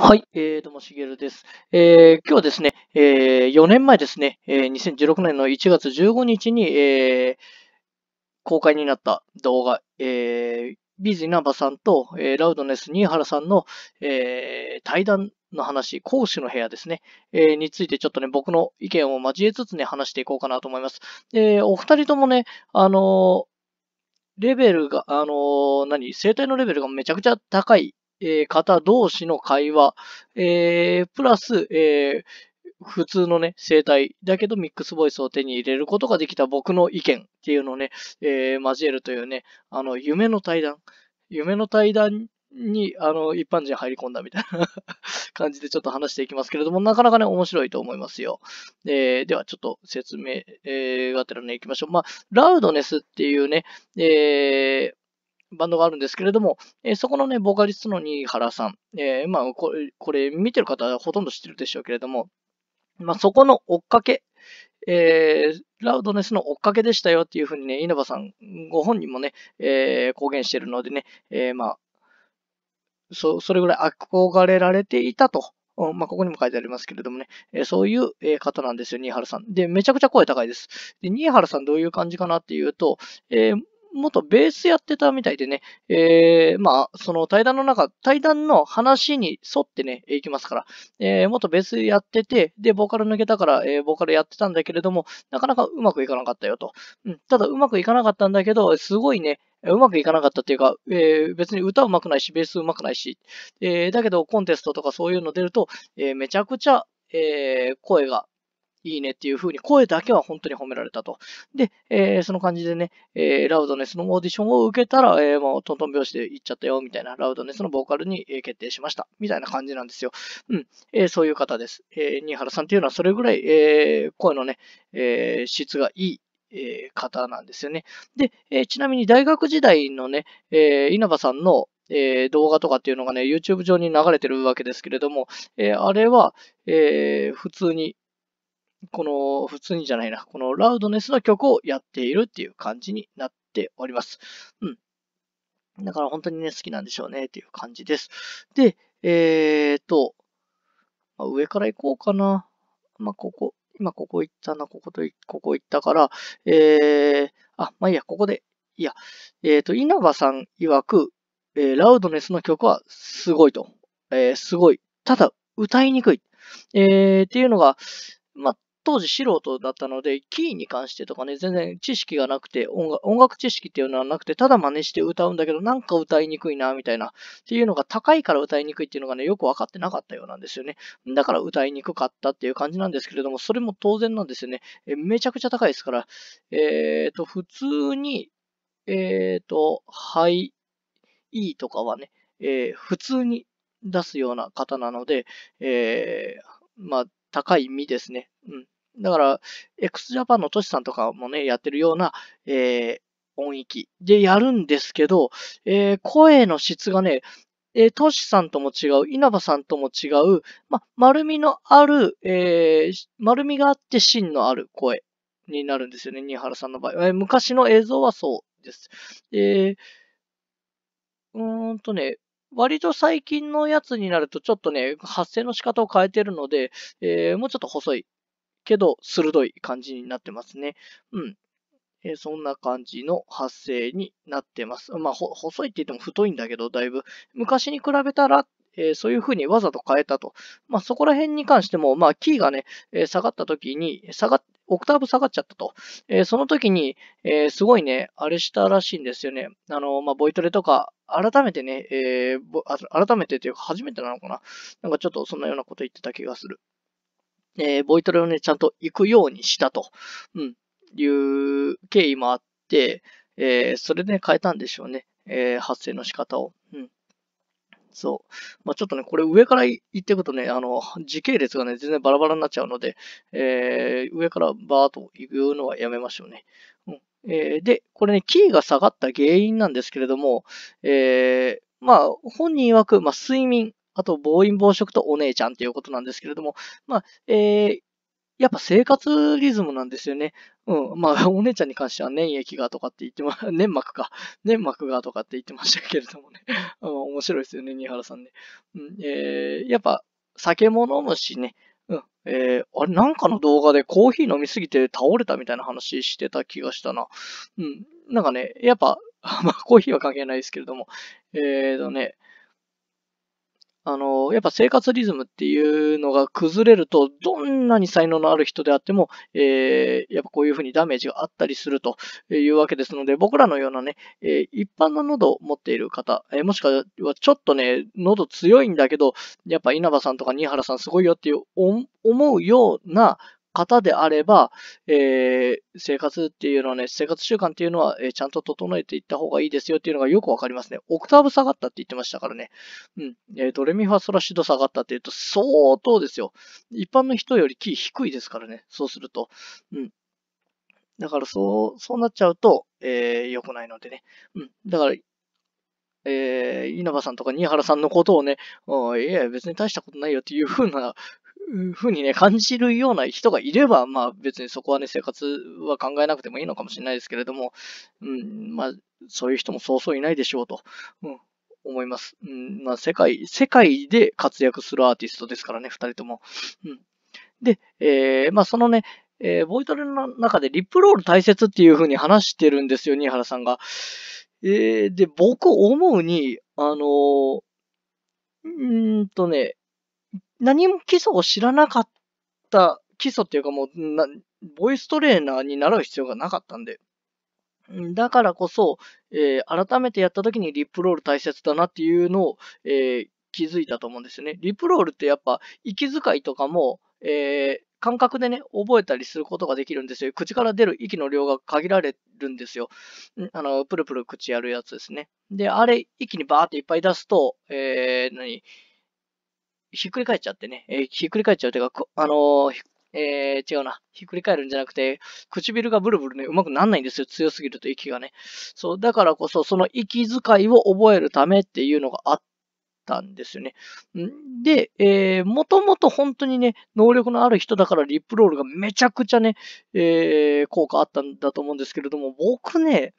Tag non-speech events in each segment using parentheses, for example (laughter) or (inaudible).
はい、えー、どうも、しげるです。えー、今日はですね、えー、4年前ですね、えー、2016年の1月15日に、えー、公開になった動画、えー、ビーズ稲葉さんと、えー、ラウドネス新原さんの、えー、対談の話、講師の部屋ですね、えー、についてちょっとね、僕の意見を交えつつね、話していこうかなと思います。えー、お二人ともね、あのー、レベルが、あのー、何、生態のレベルがめちゃくちゃ高いえー、方同士の会話、えー、プラス、えー、普通のね、生態だけどミックスボイスを手に入れることができた僕の意見っていうのをね、えー、交えるというね、あの、夢の対談。夢の対談に、あの、一般人入り込んだみたいな (laughs) 感じでちょっと話していきますけれども、なかなかね、面白いと思いますよ。えー、では、ちょっと説明、えー、がてらね、行きましょう。まあ、ラウドネスっていうね、えー、バンドがあるんですけれども、えー、そこのね、ボーカリストの新原さん、えー、まあこれ、これ見てる方はほとんど知ってるでしょうけれども、まあ、そこの追っかけ、えー、ラウドネスの追っかけでしたよっていうふうにね、稲葉さんご本人もね、えー、公言してるのでね、えー、まあ、そ、それぐらい憧れられていたと。うん、まあ、ここにも書いてありますけれどもね、えー、そういう、え方なんですよ、新原さん。で、めちゃくちゃ声高いです。で、新原さんどういう感じかなっていうと、えー、元ベースやってたみたいでね、えー、まあ、その対談の中、対談の話に沿ってね、いきますから、えー、元ベースやってて、で、ボーカル抜けたから、えー、ボーカルやってたんだけれども、なかなかうまくいかなかったよと。うん、ただ、うまくいかなかったんだけど、すごいね、うまくいかなかったっていうか、えー、別に歌うまくないし、ベースうまくないし、えー、だけどコンテストとかそういうの出ると、えー、めちゃくちゃ、えー、声がいいねっていう風に声だけは本当に褒められたと。で、えー、その感じでね、えー、ラウドネスのオーディションを受けたら、えー、もうトントン拍子で行っちゃったよ、みたいな、ラウドネスのボーカルに決定しました、みたいな感じなんですよ。うん、えー、そういう方です。えー、新原さんっていうのはそれぐらい、えー、声のね、えー、質がいいえー、方なんですよね。で、えー、ちなみに大学時代のね、えー、稲葉さんの、えー、動画とかっていうのがね、YouTube 上に流れてるわけですけれども、えー、あれは、えー、普通に、この、普通にじゃないな、このラウドネスの曲をやっているっていう感じになっております。うん。だから本当にね、好きなんでしょうねっていう感じです。で、えーと、まあ、上から行こうかな。まあ、ここ、今ここ行ったな、ここと、ここ行ったから、えー、あ、まあいいや、ここで、いや、えーと、稲葉さん曰く、えー、ラウドネスの曲はすごいと。えー、すごい。ただ、歌いにくい。えー、っていうのが、まあ、当時素人だったので、キーに関してとかね、全然知識がなくて音楽、知識っていうのはなくて、ただ真似して歌うんだけど、なんか歌いにくいな、みたいな。っていうのが高いから歌いにくいっていうのがね、よく分かってなかったようなんですよね。だから歌いにくかったっていう感じなんですけれども、それも当然なんですよね。えめちゃくちゃ高いですから、えっ、ー、と、普通に、えっ、ー、と、はい、E とかはね、えー、普通に出すような方なので、えー、まあ、高い身ですね。うん。だから、XJAPAN のトシさんとかもね、やってるような、えー、音域でやるんですけど、えー、声の質がね、えー、トシさんとも違う、稲葉さんとも違う、ま、丸みのある、えー、丸みがあって芯のある声になるんですよね、新原さんの場合。えー、昔の映像はそうです。えー、うーんとね、割と最近のやつになるとちょっとね、発声の仕方を変えてるので、えー、もうちょっと細いけど鋭い感じになってますね。うん。えそんな感じの発生になってます。まあ、細いって言っても太いんだけど、だいぶ。昔に比べたら、えー、そういう風にわざと変えたと。まあ、そこら辺に関しても、まあ、キーがね、えー、下がった時に、下が、オクターブ下がっちゃったと。えその時に、えすごいね、あれしたらしいんですよね。あの、まボイトレとか、改めてね、え改めてというか初めてなのかななんかちょっとそんなようなこと言ってた気がする。えー、ボイトレをね、ちゃんと行くようにしたと、うん、いう経緯もあって、えー、それで、ね、変えたんでしょうね。えー、発生の仕方を。うん。そう。まあ、ちょっとね、これ上から言っていくとね、あの、時系列がね、全然バラバラになっちゃうので、えー、上からバーっと行くのはやめましょうね。うん。えー、で、これね、キーが下がった原因なんですけれども、えー、まあ、本人曰く、まあ、睡眠あと暴飲暴食とお姉ちゃんっていうことなんですけれども、まあ、えー、やっぱ生活リズムなんですよね。うん。まあ、(laughs) お姉ちゃんに関しては粘液がとかって言ってま、粘 (laughs) 膜か。粘膜がとかって言ってましたけれどもね。(laughs) うん、面白いですよね、新原さんね。うん、えー、やっぱ、酒も飲むしね。うん。えー、あれ、なんかの動画でコーヒー飲みすぎて倒れたみたいな話してた気がしたな。うん。なんかね、やっぱ、まあ、コーヒーは関係ないですけれども。えーとね、うんあの、やっぱ生活リズムっていうのが崩れると、どんなに才能のある人であっても、えー、やっぱこういうふうにダメージがあったりするというわけですので、僕らのようなね、えー、一般の喉を持っている方、えー、もしくはちょっとね、喉強いんだけど、やっぱ稲葉さんとか新原さんすごいよっていう思うような方であれば、えー、生活っていうのはね、生活習慣っていうのは、えー、ちゃんと整えていった方がいいですよっていうのがよくわかりますね。オクターブ下がったって言ってましたからね。うん。えー、ドレミファソラシド下がったって言うと相当ですよ。一般の人よりキー低いですからね。そうすると。うん。だからそう、そうなっちゃうと、えー、良くないのでね。うん。だから、えー、稲葉さんとか新原さんのことをね、いや、別に大したことないよっていう風なふうにね、感じるような人がいれば、まあ別にそこはね、生活は考えなくてもいいのかもしれないですけれども、うん、まあ、そういう人もそうそういないでしょうと、うん、思います。うん、まあ世界、世界で活躍するアーティストですからね、二人とも。うん。で、えー、まあそのね、えー、ボイトレの中でリップロール大切っていうふうに話してるんですよ、新原さんが。えー、で、僕思うに、あのー、んーとね、何も基礎を知らなかった、基礎っていうかもう、ボイストレーナーに習う必要がなかったんで。だからこそ、えー、改めてやった時にリップロール大切だなっていうのを、えー、気づいたと思うんですよね。リップロールってやっぱ、息遣いとかも、えー、感覚でね、覚えたりすることができるんですよ。口から出る息の量が限られるんですよ。あの、プルプル口やるやつですね。で、あれ、一気にバーっていっぱい出すと、えー、何ひっくり返っちゃってね、えー、ひっくり返っちゃうというか、あのー、えー、違うな。ひっくり返るんじゃなくて、唇がブルブルね、うまくなんないんですよ。強すぎると息がね。そう、だからこそ、その息遣いを覚えるためっていうのがあったんですよね。で、えー、もともと本当にね、能力のある人だからリップロールがめちゃくちゃね、えー、効果あったんだと思うんですけれども、僕ね、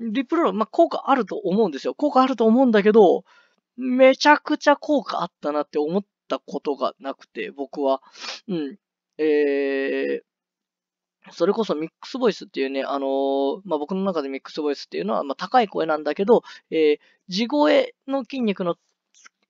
リップロール、まあ、効果あると思うんですよ。効果あると思うんだけど、めちゃくちゃ効果あったなって思ったことがなくて、僕は。うん。えー、それこそミックスボイスっていうね、あのー、まあ、僕の中でミックスボイスっていうのは、まあ、高い声なんだけど、えー、地声の筋肉の、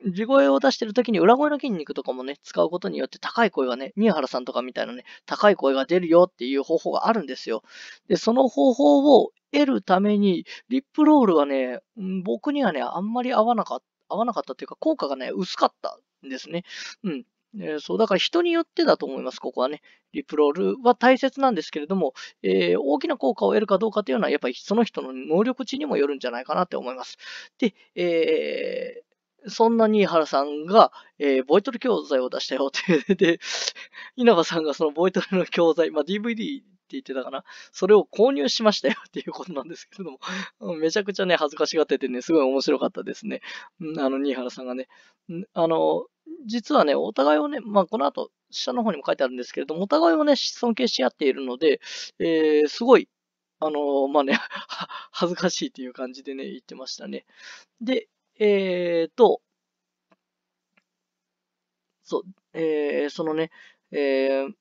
地声を出してる時に裏声の筋肉とかもね、使うことによって高い声がね、宮原さんとかみたいなね、高い声が出るよっていう方法があるんですよ。で、その方法を得るために、リップロールはね、僕にはね、あんまり合わなかっ合わなかったっていうか、効果がね、薄かったんですね。うん。えー、そう、だから人によってだと思います、ここはね。リプロールは大切なんですけれども、えー、大きな効果を得るかどうかというのは、やっぱりその人の能力値にもよるんじゃないかなって思います。で、えー、そんな新原さんが、えー、ボイトル教材を出したよって、で、稲葉さんがそのボイトルの教材、まあ、DVD って言ってたかな。それを購入しましたよっていうことなんですけれども、めちゃくちゃね、恥ずかしがっててね、すごい面白かったですね。あの、新原さんがね。あの、実はね、お互いをね、まあ、この後、下の方にも書いてあるんですけれども、お互いをね、尊敬し合っているので、えー、すごい、あの、まあね、(laughs) 恥ずかしいという感じでね、言ってましたね。で、えーと、そう、えー、そのね、えー、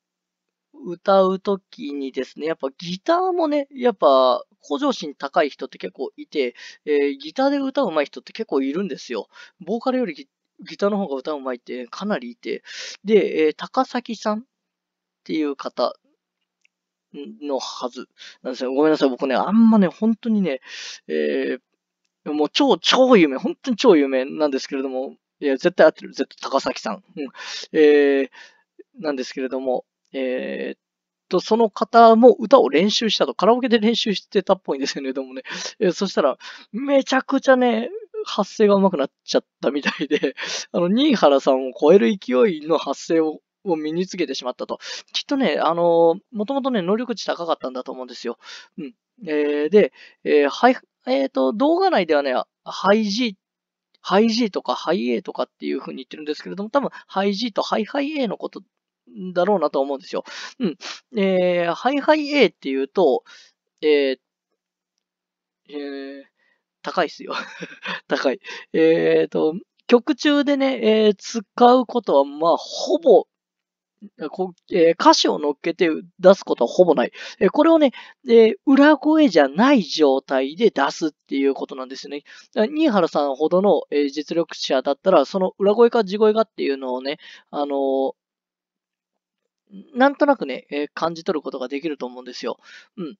歌うときにですね、やっぱギターもね、やっぱ向上心高い人って結構いて、えー、ギターで歌うまい人って結構いるんですよ。ボーカルよりギターの方が歌うまいってかなりいて。で、えー、高崎さんっていう方のはずなんですよ。ごめんなさい。僕ね、あんまね、本当にね、えー、もう超、超有名、本当に超有名なんですけれども、いや、絶対合ってる。絶対高崎さん。うん、えー、なんですけれども、えー、っと、その方も歌を練習したと、カラオケで練習してたっぽいんですよね、でもね。えー、そしたら、めちゃくちゃね、発声が上手くなっちゃったみたいで、(laughs) あの、新原さんを超える勢いの発声をを身につけてしまったと。きっとね、あのー、もともとね、能力値高かったんだと思うんですよ。うん。えー、で、えー、はい、えっ、ー、と、動画内ではね、ハイ G ハイ G とかハイ A とかっていう風に言ってるんですけれども、多分ハイ G とハイハイ A のことだろうなと思うんですよ。うん。えー、ハイハイ A っていうと、えー、えー、高いっすよ。(laughs) 高い。えっ、ー、と、曲中でね、えー、使うことは、まあ、ほぼ、こえー、歌詞を乗っけて出すことはほぼない。えー、これをね、えー、裏声じゃない状態で出すっていうことなんですよね。新原さんほどの、えー、実力者だったら、その裏声か地声かっていうのをね、あのなんとなくね、えー、感じ取ることができると思うんですよ。うん。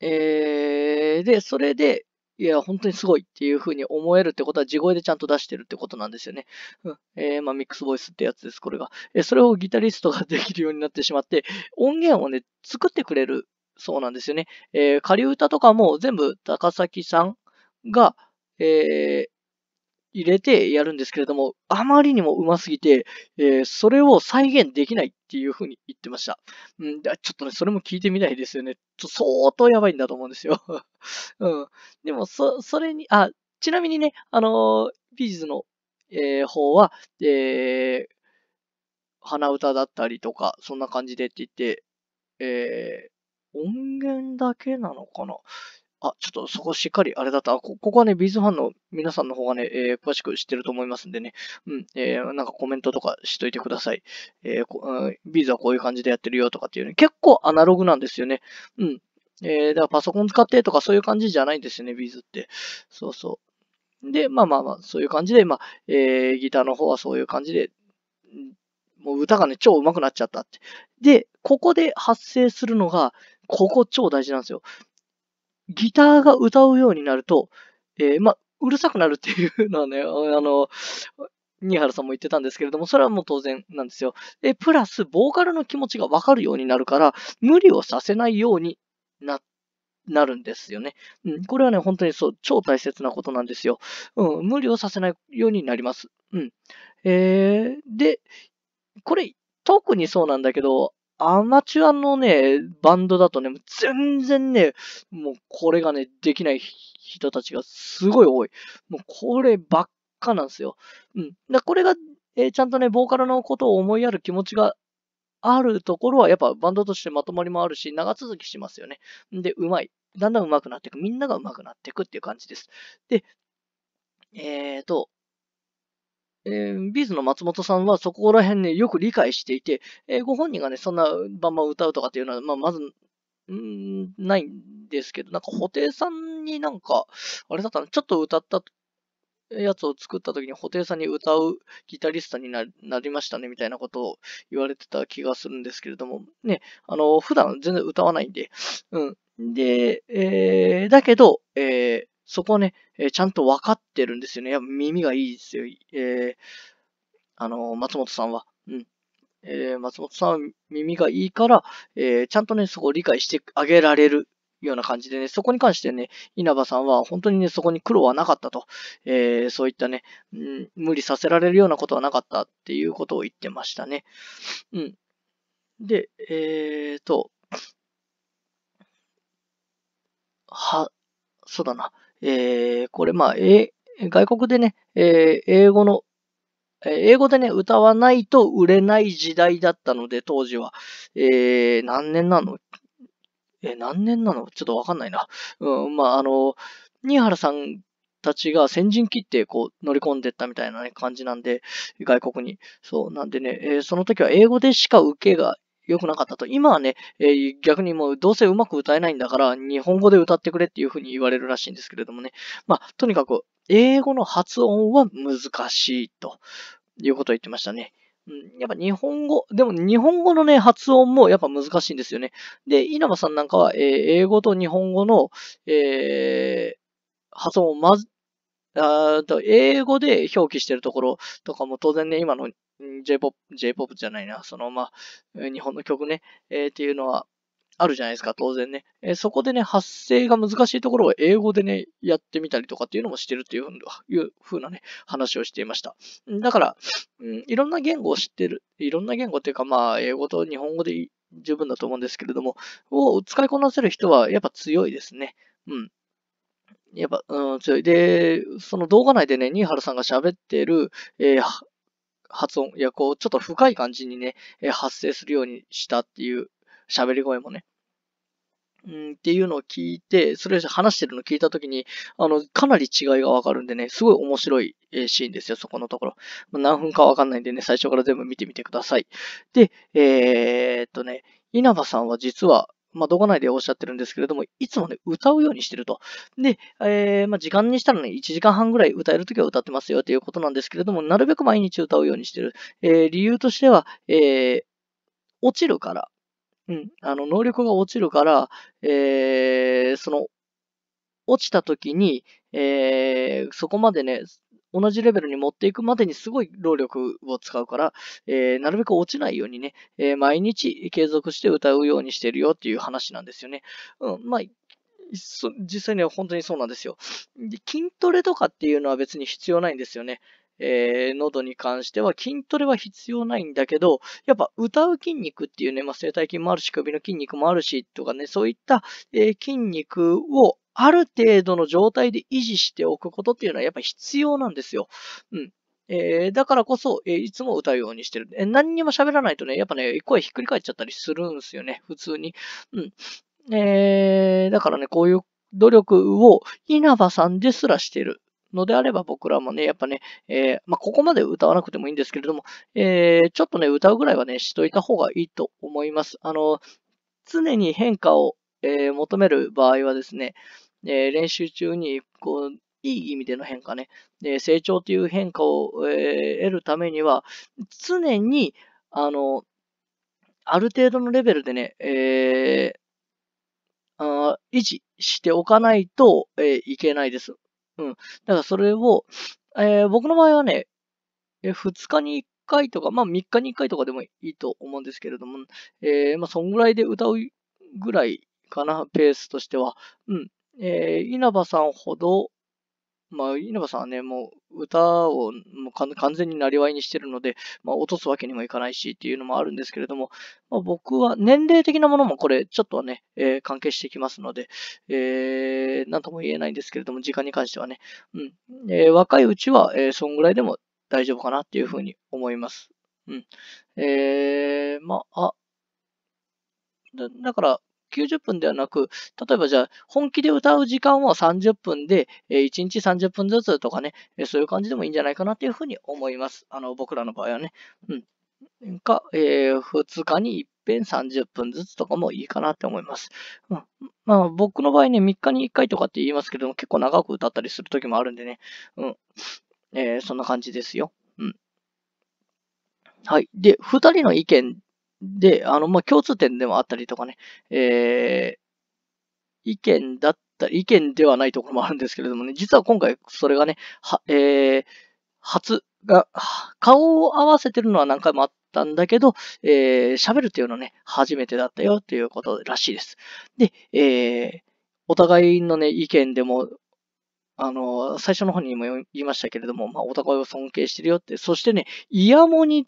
えー、で、それで、いや、本当にすごいっていう風に思えるってことは、地声でちゃんと出してるってことなんですよね。うん。えー、まあ、ミックスボイスってやつです、これが。えー、それをギタリストができるようになってしまって、音源をね、作ってくれる、そうなんですよね。えー、仮歌とかも全部高崎さんが、えー、入れてやるんですけれども、あまりにもうますぎて、えー、それを再現できないっていう風に言ってました。うん、ちょっとね、それも聞いてみないですよね。ちょ相当やばいんだと思うんですよ。(laughs) うん。でも、そ、それに、あ、ちなみにね、あのー、ビーズの、えー、方は、えー、鼻歌だったりとか、そんな感じでって言って、えー、音源だけなのかなあ、ちょっとそこしっかりあれだった。あこここはね、ビーズファンの皆さんの方がね、えー、詳しく知ってると思いますんでね、うん、えー、なんかコメントとかしといてください。えーこうん、ビーズはこういう感じでやってるよとかっていうね、結構アナログなんですよね。うん。えー、だからパソコン使ってとかそういう感じじゃないんですよね、ビーズって。そうそう。で、まあまあまあ、そういう感じで、まあ、えー、ギターの方はそういう感じで、もう歌がね、超上手くなっちゃったって。で、ここで発生するのが、ここ超大事なんですよ。ギターが歌うようになると、えー、まあ、うるさくなるっていうのはね、あの、新原さんも言ってたんですけれども、それはもう当然なんですよ。え、プラス、ボーカルの気持ちがわかるようになるから、無理をさせないようにな、なるんですよね。うん、これはね、本当にそう、超大切なことなんですよ。うん、無理をさせないようになります。うん。えー、で、これ、特にそうなんだけど、アマチュアのね、バンドだとね、全然ね、もうこれがね、できない人たちがすごい多い。もうこればっかなんですよ。うん。だこれが、えー、ちゃんとね、ボーカルのことを思いやる気持ちがあるところは、やっぱバンドとしてまとまりもあるし、長続きしますよね。で、うまい。だんだん上手くなっていく。みんなが上手くなっていくっていう感じです。で、えっ、ー、と、えー、ビーズの松本さんはそこら辺ね、よく理解していて、えー、ご本人がね、そんなバンバン歌うとかっていうのは、まあ、まず、んないんですけど、なんか、布袋さんになんか、あれだったの、ちょっと歌ったやつを作った時に、布袋さんに歌うギタリストになりましたね、みたいなことを言われてた気がするんですけれども、ね、あの、普段全然歌わないんで、うん。で、えー、だけど、えー、そこね、えー、ちゃんと分かってるんですよね。やっぱ耳がいいですよ。えー、あのー、松本さんは。うん。えー、松本さんは耳がいいから、えー、ちゃんとね、そこを理解してあげられるような感じでね、そこに関してね、稲葉さんは本当にね、そこに苦労はなかったと、えー、そういったね、うん、無理させられるようなことはなかったっていうことを言ってましたね。うん。で、えーと、は、そうだな。えー、これまあ、え外国でね、えー、英語の、えー、英語でね、歌わないと売れない時代だったので、当時は。えー、何年なのえー、何年なのちょっとわかんないな。うん、まあ、あの、新原さんたちが先陣切ってこう乗り込んでったみたいな、ね、感じなんで、外国に。そう、なんでね、えー、その時は英語でしか受けが良くなかったと。今はね、えー、逆にもうどうせうまく歌えないんだから日本語で歌ってくれっていうふうに言われるらしいんですけれどもね。まあ、とにかく英語の発音は難しいということを言ってましたね。やっぱ日本語、でも日本語のね、発音もやっぱ難しいんですよね。で、稲葉さんなんかは、えー、英語と日本語の、えー、発音をず、あと英語で表記してるところとかも当然ね、今の J-POP、J-POP じゃないな、そのまあ、日本の曲ね、えー、っていうのは、あるじゃないですか、当然ね。えー、そこでね、発声が難しいところを英語でね、やってみたりとかっていうのもしてるっていういううなね、話をしていました。だから、うん、いろんな言語を知ってる。いろんな言語っていうか、まあ、英語と日本語で十分だと思うんですけれども、を使いこなせる人はやっぱ強いですね。うん。やっぱ、うん、強い。で、その動画内でね、新原さんが喋ってる、えー、発音、いや、こう、ちょっと深い感じにね、えー、発生するようにしたっていう喋り声もね、うん、っていうのを聞いて、それ話してるのを聞いたときに、あの、かなり違いがわかるんでね、すごい面白い、えシーンですよ、そこのところ。まあ、何分かわかんないんでね、最初から全部見てみてください。で、えー、っとね、稲葉さんは実は、まあ、動画内でおっしゃってるんですけれども、いつもね、歌うようにしてると。で、えー、まあ、時間にしたらね、1時間半ぐらい歌えるときは歌ってますよということなんですけれども、なるべく毎日歌うようにしてる。えー、理由としては、えー、落ちるから。うん、あの、能力が落ちるから、えー、その、落ちたときに、えー、そこまでね、同じレベルに持っていくまでにすごい労力を使うから、えー、なるべく落ちないようにね、えー、毎日継続して歌うようにしてるよっていう話なんですよね。うん、まあ実際には本当にそうなんですよで。筋トレとかっていうのは別に必要ないんですよね。えー、喉に関しては筋トレは必要ないんだけど、やっぱ歌う筋肉っていうね、まあ、声帯筋もあるし、首の筋肉もあるしとかね、そういった、えー、筋肉をある程度の状態で維持しておくことっていうのはやっぱ必要なんですよ。うん。えー、だからこそ、えー、いつも歌うようにしてる。えー、何にも喋らないとね、やっぱね、声ひっくり返っちゃったりするんですよね、普通に。うん。えー、だからね、こういう努力を稲葉さんですらしてる。のであれば僕らもね、やっぱね、えー、まあ、ここまで歌わなくてもいいんですけれども、えー、ちょっとね、歌うぐらいはね、しといた方がいいと思います。あの、常に変化を、えー、求める場合はですね、えー、練習中に、こう、いい意味での変化ね、え成長という変化を、え得るためには、常に、あの、ある程度のレベルでね、えー、維持しておかないと、えー、いけないです。うん。だからそれを、えー、僕の場合はね、え2日に1回とか、まあ3日に1回とかでもいいと思うんですけれども、えまあそんぐらいで歌うぐらいかな、ペースとしては。うん。えー、稲葉さんほど、まあ、稲葉さんはね、もう歌をもう完全になりわいにしてるので、まあ、落とすわけにもいかないしっていうのもあるんですけれども、まあ、僕は年齢的なものもこれ、ちょっとね、えー、関係してきますので、えー、なんとも言えないんですけれども、時間に関してはね、うん。えー、若いうちは、えー、そんぐらいでも大丈夫かなっていうふうに思います。うん。えー、まあ、あだだから、90分ではなく、例えばじゃあ、本気で歌う時間は30分で、え1日30分ずつとかね、えそういう感じでもいいんじゃないかなっていうふうに思います。あの、僕らの場合はね。うん。か、えー、2日に1遍30分ずつとかもいいかなって思います。うん。まあ、僕の場合ね、3日に1回とかって言いますけども、結構長く歌ったりする時もあるんでね。うん。えー、そんな感じですよ。うん。はい。で、2人の意見で、あの、まあ、共通点でもあったりとかね、えー、意見だったり、意見ではないところもあるんですけれどもね、実は今回それがね、は、えー、初が、顔を合わせてるのは何回もあったんだけど、えー、喋るっていうのはね、初めてだったよっていうことらしいです。で、えー、お互いのね、意見でも、あの、最初の方にも言いましたけれども、まあ、お互いを尊敬してるよって、そしてね、イヤモニっ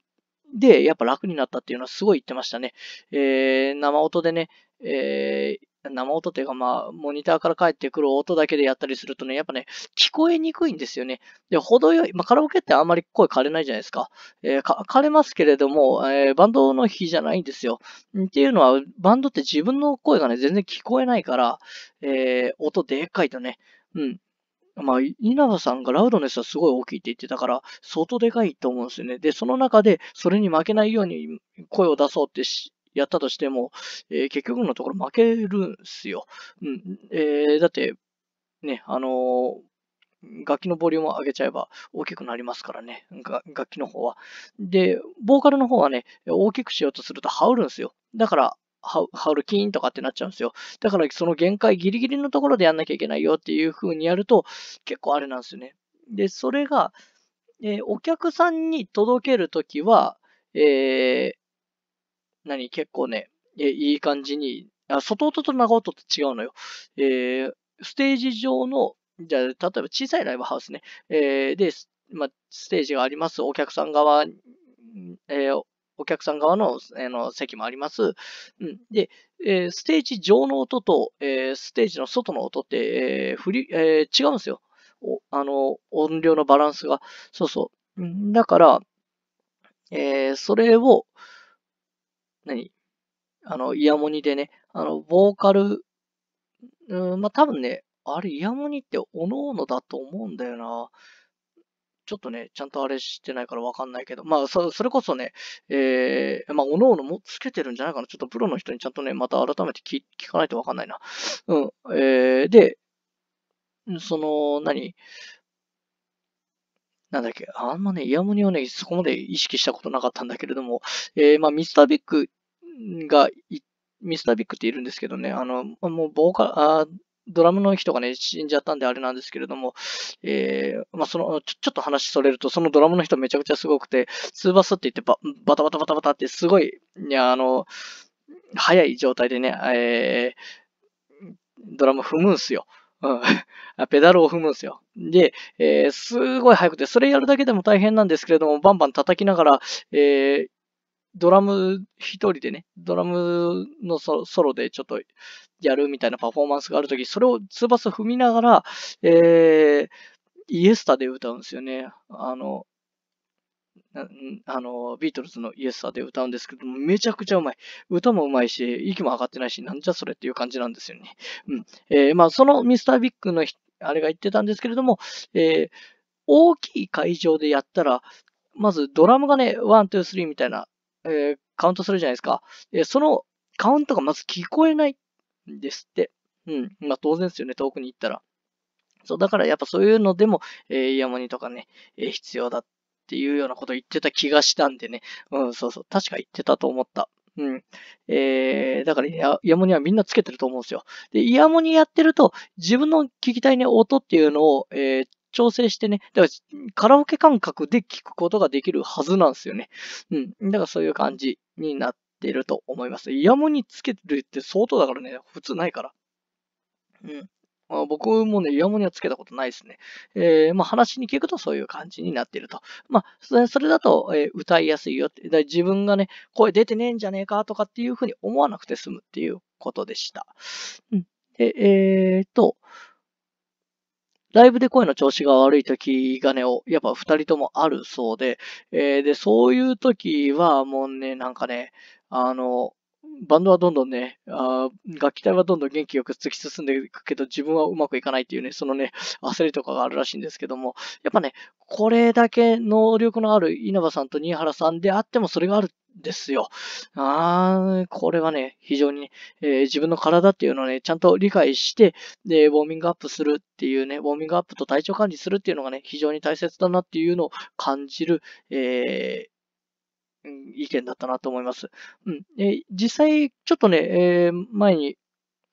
で、やっぱ楽になったっていうのはすごい言ってましたね。えー、生音でね、えー、生音っていうか、まあ、モニターから返ってくる音だけでやったりするとね、やっぱね、聞こえにくいんですよね。で、程よい、まあ、カラオケってあんまり声枯れないじゃないですか。えー、枯れますけれども、えー、バンドの日じゃないんですよ。っていうのは、バンドって自分の声がね、全然聞こえないから、えー、音でっかいとね、うん。まあ、稲葉さんがラウドネスはすごい大きいって言ってたから、相当でかいと思うんですよね。で、その中で、それに負けないように声を出そうってやったとしても、えー、結局のところ負けるんすよ。うん。えー、だって、ね、あのー、楽器のボリュームを上げちゃえば大きくなりますからね。楽器の方は。で、ボーカルの方はね、大きくしようとすると羽織るんですよ。だから、ハウルキーンとかってなっちゃうんですよ。だからその限界ギリギリのところでやんなきゃいけないよっていう風にやると結構あれなんですよね。で、それが、えー、お客さんに届けるときは、えー、何、結構ね、えー、いい感じに、あ、外音と長音って違うのよ。えー、ステージ上の、じゃあ、例えば小さいライブハウスね。えー、で、まあ、ステージがあります。お客さん側、えー、お客さん側の,、えの席もあります。うん、で、えー、ステージ上の音と、えー、ステージの外の音って、えー振りえー、違うんですよ。あの、音量のバランスが。そうそう。だから、えー、それを、何あの、イヤモニでね、あの、ボーカル、うん、まあ、多分ね、あれ、イヤモニって各々だと思うんだよな。ちょっとね、ちゃんとあれしてないからわかんないけど、まあ、それこそね、えー、まあ、おのおのもつけてるんじゃないかな。ちょっとプロの人にちゃんとね、また改めて聞かないとわかんないな。うん。えー、で、その、何なんだっけ、あんまね、イヤモニをね、そこまで意識したことなかったんだけれども、えー、まあ、ミスタービッグが、ミスタービッグっているんですけどね、あの、もうボーカル、あドラムの人がね、死んじゃったんであれなんですけれども、えー、まあ、そのちょ、ちょっと話それると、そのドラムの人めちゃくちゃすごくて、ツーバスって言ってババタバタバタバタってすごい、いや、あの、早い状態でね、えー、ドラム踏むんすよ。うん。ペダルを踏むんですよ。で、えー、すごい速くて、それやるだけでも大変なんですけれども、バンバン叩きながら、えー、ドラム一人でね、ドラムのソロでちょっとやるみたいなパフォーマンスがあるとき、それをツーバス踏みながら、えー、イエスタで歌うんですよね。あの、あの、ビートルズのイエスタで歌うんですけど、めちゃくちゃうまい。歌もうまいし、息も上がってないし、なんじゃそれっていう感じなんですよね。うん。えー、まあ、そのミスタービッグのあれが言ってたんですけれども、えー、大きい会場でやったら、まずドラムがね、ワン、ツー、スリーみたいなえー、カウントするじゃないですか。えー、そのカウントがまず聞こえないんですって。うん。まあ当然ですよね、遠くに行ったら。そう、だからやっぱそういうのでも、えー、イヤモニとかね、えー、必要だっていうようなこと言ってた気がしたんでね。うん、そうそう。確か言ってたと思った。うん。えー、だからイヤイヤモニはみんなつけてると思うんですよ。で、イヤモニやってると、自分の聞きたいね、音っていうのを、えー、調整してね、だからカラオケ感覚で聞くことができるはずなんですよね。うん。だからそういう感じになってると思います。イヤモニつけてるって相当だからね、普通ないから。うん。僕もね、イヤモニはつけたことないですね。えー、まあ話に聞くとそういう感じになっていると。まあ、それだと、えー、歌いやすいよって。自分がね、声出てねえんじゃねえかとかっていうふうに思わなくて済むっていうことでした。うん。で、えー、っと、ライブで声の調子が悪い時がね、やっぱ二人ともあるそうで、えー、で、そういう時はもうね、なんかね、あの、バンドはどんどんね、あ楽器隊はどんどん元気よく突き進んでいくけど、自分はうまくいかないっていうね、そのね、焦りとかがあるらしいんですけども、やっぱね、これだけ能力のある稲葉さんと新原さんであってもそれがあるんですよ。あー、これはね、非常に、ね、えー、自分の体っていうのをね、ちゃんと理解して、で、ウォーミングアップするっていうね、ウォーミングアップと体調管理するっていうのがね、非常に大切だなっていうのを感じる、えー意見だったなと思います。うん。え実際、ちょっとね、えー、前に、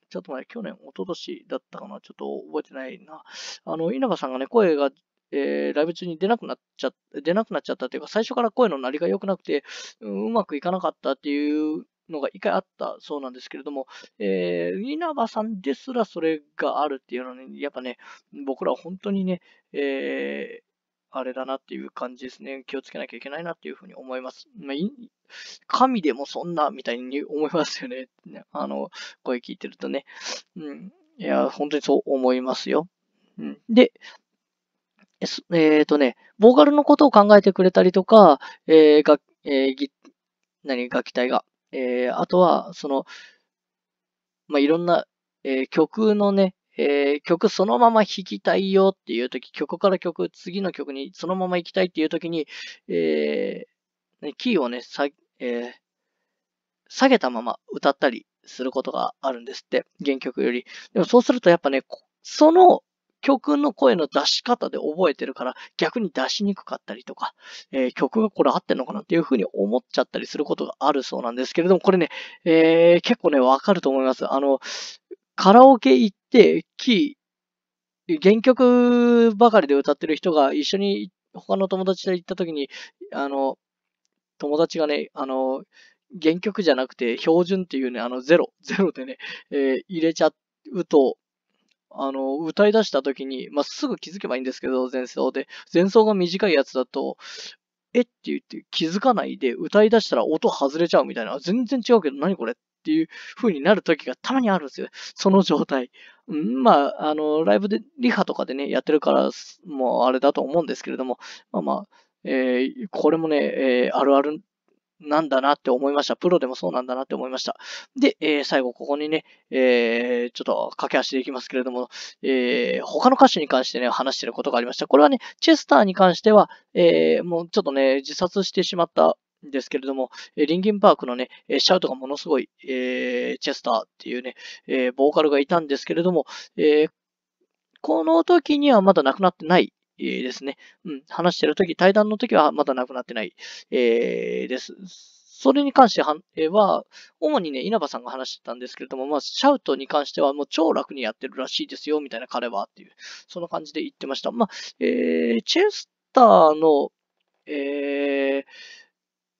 ちょっと前、去年、一昨年だったかな、ちょっと覚えてないな。あの、稲葉さんがね、声が、えー、ライブ中に出なくなっちゃ、出なくなっちゃったというか、最初から声の鳴りが良くなくて、うん、うまくいかなかったっていうのが一回あったそうなんですけれども、えー、稲葉さんですらそれがあるっていうのはね、やっぱね、僕ら本当にね、えー、あれだなっていう感じですね。気をつけなきゃいけないなっていうふうに思います。まあ、神でもそんなみたいに思いますよね。あの、声聞いてるとね。うん。いや、本当にそう思いますよ。うん。で、えっ、えー、とね、ボーカルのことを考えてくれたりとか、えー、が、えー、何、楽器隊が。えー、あとは、その、まあ、いろんな、えー、曲のね、えー、曲そのまま弾きたいよっていうとき、曲から曲、次の曲にそのまま行きたいっていうときに、えー、キーをね、下、えー、下げたまま歌ったりすることがあるんですって、原曲より。でもそうするとやっぱね、その曲の声の出し方で覚えてるから、逆に出しにくかったりとか、えー、曲がこれ合ってんのかなっていうふうに思っちゃったりすることがあるそうなんですけれども、これね、えー、結構ね、わかると思います。あの、カラオケ行っで、キー、原曲ばかりで歌ってる人が一緒に他の友達と行った時に、あの、友達がね、あの、原曲じゃなくて標準っていうね、あのゼロ、(laughs) ゼロでね、えー、入れちゃうと、あの、歌い出した時に、まあ、すぐ気づけばいいんですけど、前奏で。前奏が短いやつだと、えって言って気づかないで歌い出したら音外れちゃうみたいな、全然違うけど何これっていう風になる時がたまにあるんですよ。その状態。ん、まあ、あの、ライブで、リハとかでね、やってるから、もうあれだと思うんですけれども、まあまあ、えー、これもね、えー、あるあるなんだなって思いました。プロでもそうなんだなって思いました。で、えー、最後ここにね、えー、ちょっと駆け足でいきますけれども、えー、他の歌手に関してね、話してることがありました。これはね、チェスターに関しては、えもうちょっとね、自殺してしまったですけれども、リンギンパークのね、シャウトがものすごい、えー、チェスターっていうね、えー、ボーカルがいたんですけれども、えー、この時にはまだ亡くなってないですね。うん、話してる時、対談の時はまだ亡くなってない、えー、です。それに関しては、えー、主にね、稲葉さんが話してたんですけれども、まあ、シャウトに関してはもう超楽にやってるらしいですよ、みたいな彼はっていう、そんな感じで言ってました。まあ、えー、チェスターの、えー、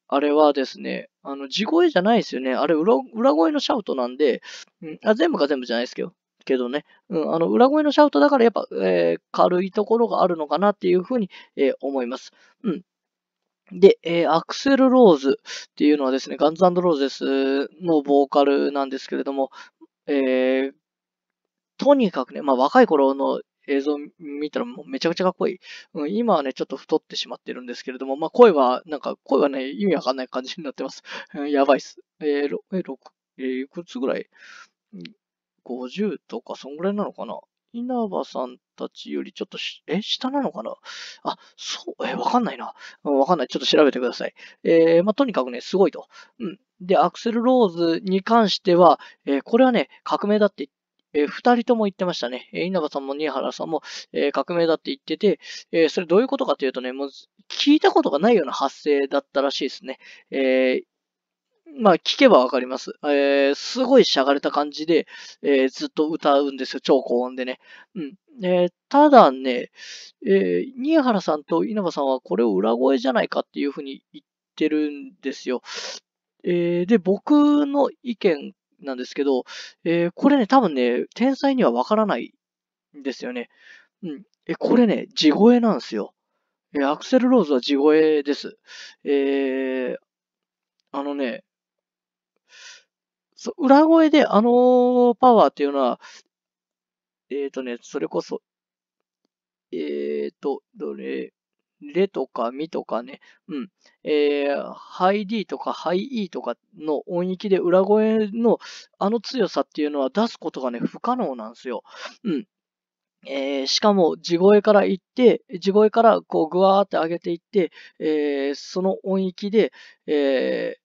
あれはですね、あの、地声じゃないですよね。あれ裏、裏声のシャウトなんで、うん、あ全部が全部じゃないですけど、けどね、うん、あの裏声のシャウトだからやっぱ、えー、軽いところがあるのかなっていうふうに、えー、思います。うん。で、えー、アクセル・ローズっていうのはですね、ガンズローズのボーカルなんですけれども、えー、とにかくね、まあ若い頃の映像見たらもうめちゃくちゃかっこいい。うん、今はね、ちょっと太ってしまってるんですけれども、まあ、声は、なんか声はね、意味わかんない感じになってます。うん、やばいっす。えー、え、6、えー、いくつぐらい ?50 とか、そんぐらいなのかな稲葉さんたちよりちょっとし、え、下なのかなあ、そう、え、わかんないな。わかんない。ちょっと調べてください。えー、まあ、とにかくね、すごいと。うん。で、アクセル・ローズに関しては、えー、これはね、革命だって言ってえー、二人とも言ってましたね。えー、稲葉さんも新原さんも、えー、革命だって言ってて、えー、それどういうことかというとね、もう聞いたことがないような発声だったらしいですね。えー、まあ聞けばわかります。えー、すごいしゃがれた感じで、えー、ずっと歌うんですよ。超高音でね。うん。えー、ただね、えー、新原さんと稲葉さんはこれを裏声じゃないかっていうふうに言ってるんですよ。えー、で、僕の意見なんですけど、えー、これね、多分ね、天才にはわからないんですよね。うん。え、これね、地声なんですよ。えアクセルローズは地声です。えー、あのね、そ裏声であのパワーっていうのは、えっ、ー、とね、それこそ、えっ、ー、と、どれ、レとかミとかね、うん、えー、ハイ D とかハイ E とかの音域で裏声のあの強さっていうのは出すことがね、不可能なんですよ。うん。えー、しかも、地声から行って、地声からこう、ぐわーって上げていって、えー、その音域で、えー、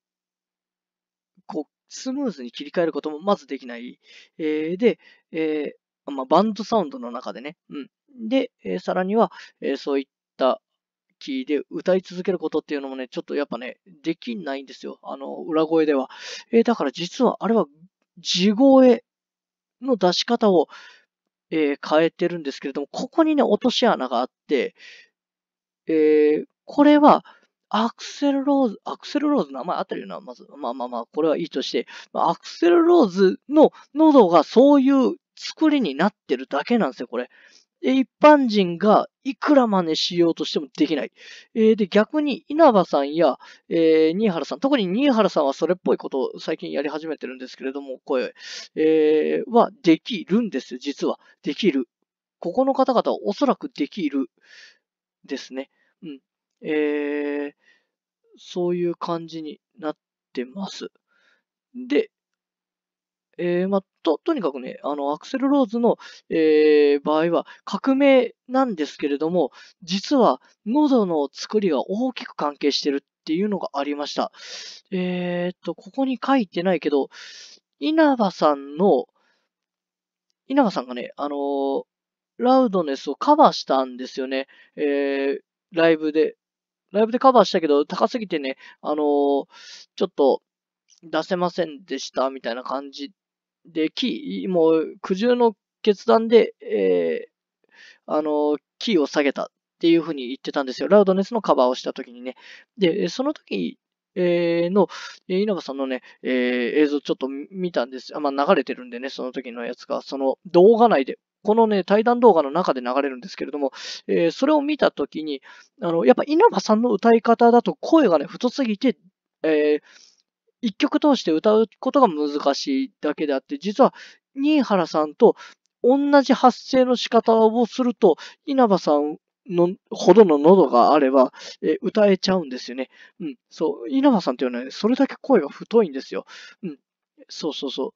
こう、スムーズに切り替えることもまずできない。えー、で、えー、まあ、バンドサウンドの中でね。うん。で、えー、さらには、えー、そういったキーで歌い続けることっていうのもね、ちょっとやっぱね、できないんですよ。あの、裏声では。えー、だから実はあれは、地声の出し方を、えー、変えてるんですけれども、ここにね、落とし穴があって、えー、これは、アクセルローズ、アクセルローズ名前あったよな、まず。まあまあまあ、これはいいとして、アクセルローズの喉がそういう作りになってるだけなんですよ、これ。一般人がいくら真似しようとしてもできない。えー、で、逆に稲葉さんや、えー、新原さん、特に新原さんはそれっぽいことを最近やり始めてるんですけれども、声、えー、はできるんです、実は。できる。ここの方々はおそらくできるですね。うん。えー、そういう感じになってます。で、えー、まあ、と、とにかくね、あの、アクセル・ローズの、えー、場合は、革命なんですけれども、実は、喉の作りが大きく関係してるっていうのがありました。えー、っと、ここに書いてないけど、稲葉さんの、稲葉さんがね、あのー、ラウドネスをカバーしたんですよね。えー、ライブで。ライブでカバーしたけど、高すぎてね、あのー、ちょっと、出せませんでした、みたいな感じで、キー、もう苦渋の決断で、えー、あの、キーを下げたっていうふうに言ってたんですよ。ラウドネスのカバーをした時にね。で、その時えー、の、稲葉さんのね、えー、映像ちょっと見たんです。あまあ、流れてるんでね、その時のやつが、その動画内で、このね、対談動画の中で流れるんですけれども、えー、それを見た時に、あの、やっぱ稲葉さんの歌い方だと声がね、太すぎて、えー、一曲通して歌うことが難しいだけであって、実は新原さんと同じ発声の仕方をすると、稲葉さんのほどの喉があれば、え歌えちゃうんですよね。うん。そう。稲葉さんっていうのはね、それだけ声が太いんですよ。うん。そうそうそう。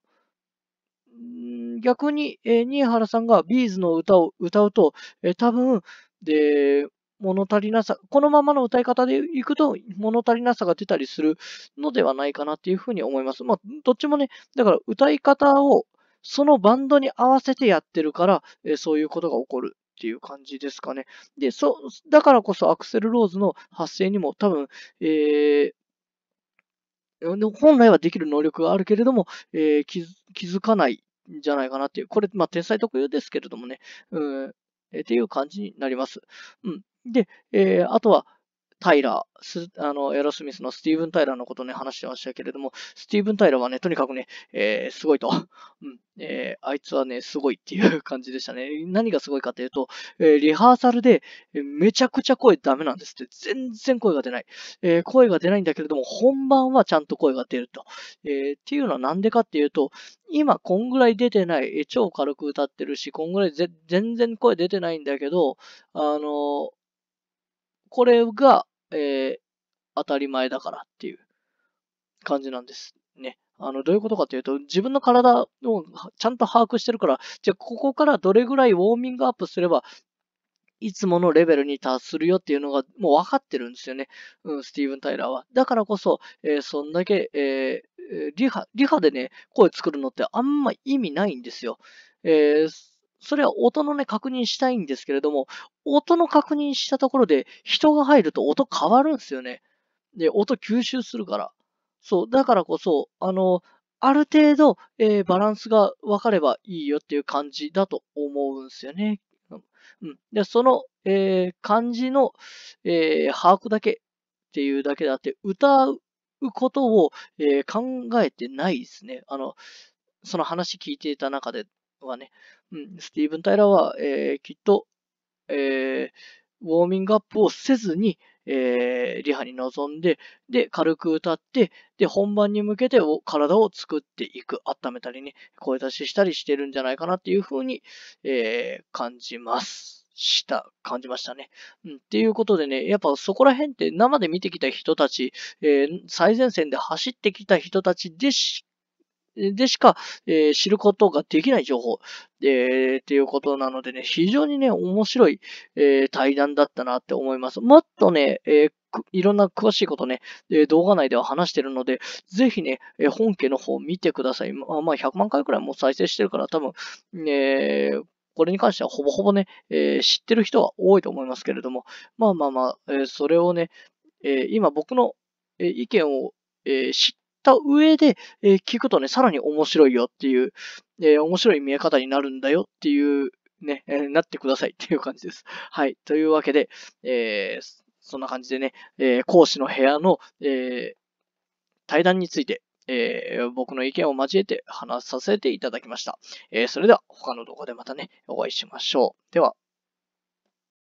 逆に、えー、新原さんがビーズの歌を歌うと、えー、多分、で、物足りなさ、このままの歌い方でいくと物足りなさが出たりするのではないかなっていうふうに思います。まあ、どっちもね、だから歌い方をそのバンドに合わせてやってるから、えー、そういうことが起こるっていう感じですかね。で、そ、だからこそアクセル・ローズの発声にも多分、えー本来はできる能力があるけれども、えー、気づかないんじゃないかなっていう。これ、まあ、天才特有ですけれどもね。うん、えー、っていう感じになります。うん。で、えー、あとは、タイラー、あの、エロスミスのスティーブン・タイラーのことね、話してましたけれども、スティーブン・タイラーはね、とにかくね、えー、すごいと。うん、えー、あいつはね、すごいっていう感じでしたね。何がすごいかというと、えー、リハーサルで、えめちゃくちゃ声ダメなんですって。全然声が出ない。えー、声が出ないんだけれども、本番はちゃんと声が出ると。えー、っていうのはなんでかっていうと、今こんぐらい出てない、え超軽く歌ってるし、こんぐらい全然声出てないんだけど、あのーこれが、えー、当たり前だからっていう感じなんですね。あの、どういうことかというと、自分の体をちゃんと把握してるから、じゃあここからどれぐらいウォーミングアップすれば、いつものレベルに達するよっていうのがもう分かってるんですよね。うん、スティーブン・タイラーは。だからこそ、えー、そんだけ、えー、リハ、リハでね、声作るのってあんま意味ないんですよ。えーそれは音のね、確認したいんですけれども、音の確認したところで人が入ると音変わるんですよね。で、音吸収するから。そう、だからこそ、あの、ある程度、えー、バランスが分かればいいよっていう感じだと思うんですよね。うん。で、その、えー、感じの、えー、把握だけっていうだけであって、歌うことを、えー、考えてないですね。あの、その話聞いていた中ではね、うん、スティーブン・タイラーは、えー、きっと、えー、ウォーミングアップをせずに、えー、リハに臨んで、で、軽く歌って、で、本番に向けて体を作っていく、温めたりね、声出ししたりしてるんじゃないかなっていうふうに、えー、感じます。した、感じましたね。うん、っていうことでね、やっぱそこら辺って生で見てきた人たち、えー、最前線で走ってきた人たちでしでしか、えー、知ることができない情報、えー、っていうことなのでね、非常にね、面白い、えー、対談だったなって思います。もっとね、えーいろんな詳しいことね、え動画内では話してるので、ぜひね、え本家の方見てください。まあ、まあ、100万回くらいもう再生してるから、多分、えー、これに関してはほぼほぼね、えー、知ってる人は多いと思いますけれども、まあまあまあ、えー、それをね、え今僕の意見を、え知っった上で、えー、聞くとね、さらに面白いよっていう、えー、面白い見え方になるんだよっていう、ね、えー、なってくださいっていう感じです。はい。というわけで、えー、そんな感じでね、えー、講師の部屋の、えー、対談について、えー、僕の意見を交えて話させていただきました。えー、それでは他の動画でまたね、お会いしましょう。では。